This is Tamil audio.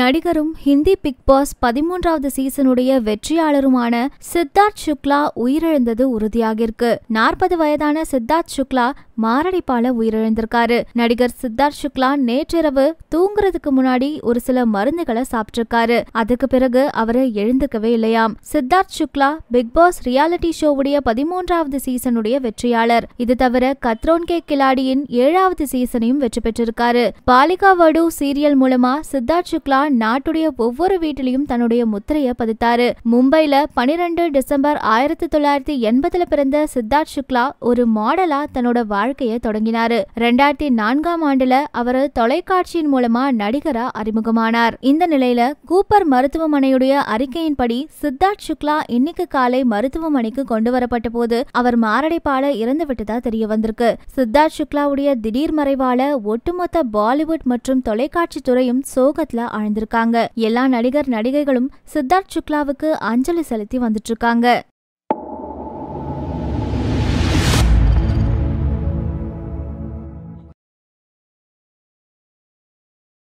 நடிகரும் ஹிந்தி பிக் பாஸ் பதிமூன்றாவது சீசனுடைய வெற்றியாளருமான சித்தார்த் சுக்லா உயிரிழந்தது உறுதியாகிருக்கு நாற்பது வயதான சித்தார்த் சுக்லா மாரடைப்பால உயிரிழந்திருக்காரு நடிகர் சித்தார்த் சுக்லா நேற்றிரவு தூங்குறதுக்கு முன்னாடி ஒரு சில மருந்துகளை சாப்பிட்டிருக்காரு அதுக்கு பிறகு அவரு எழுந்துக்கவே இல்லையாம் Siddharth Shukla Bigg Boss reality ஷோவுடைய பதிமூன்றாவது சீசனுடைய வெற்றியாளர் இது தவிர கத்ரோன் கே கிலாடியின் ஏழாவது சீசனையும் வெற்றி பெற்றிருக்காரு பாலிகா வடு சீரியல் மூலமா சித்தார்த் சுக்லா பிர்லா நாட்டுடைய ஒவ்வொரு வீட்டிலையும் தன்னுடைய முத்திரையை பதித்தாரு மும்பைல பனிரெண்டு டிசம்பர் ஆயிரத்தி தொள்ளாயிரத்தி எண்பதுல பிறந்த சித்தார்த் சுக்லா ஒரு மாடலா தன்னோட வாழ்க்கையை தொடங்கினாரு ரெண்டாயிரத்தி நான்காம் ஆண்டுல அவர் தொலைக்காட்சியின் மூலமா நடிகரா அறிமுகமானார் இந்த நிலையில கூப்பர் மருத்துவமனையுடைய அறிக்கையின்படி சித்தார்த் சுக்லா இன்னைக்கு காலை மருத்துவமனைக்கு கொண்டு வரப்பட்ட போது அவர் மாரடைப்பால இறந்து விட்டதா தெரிய வந்திருக்கு சித்தார்த் சுக்லாவுடைய திடீர் மறைவால ஒட்டுமொத்த பாலிவுட் மற்றும் தொலைக்காட்சி துறையும் சோகத்துல வாழ்ந்திருக்காங்க எல்லா நடிகர் நடிகைகளும் சித்தார்த் சுக்லாவுக்கு அஞ்சலி செலுத்தி வந்துட்டு இருக்காங்க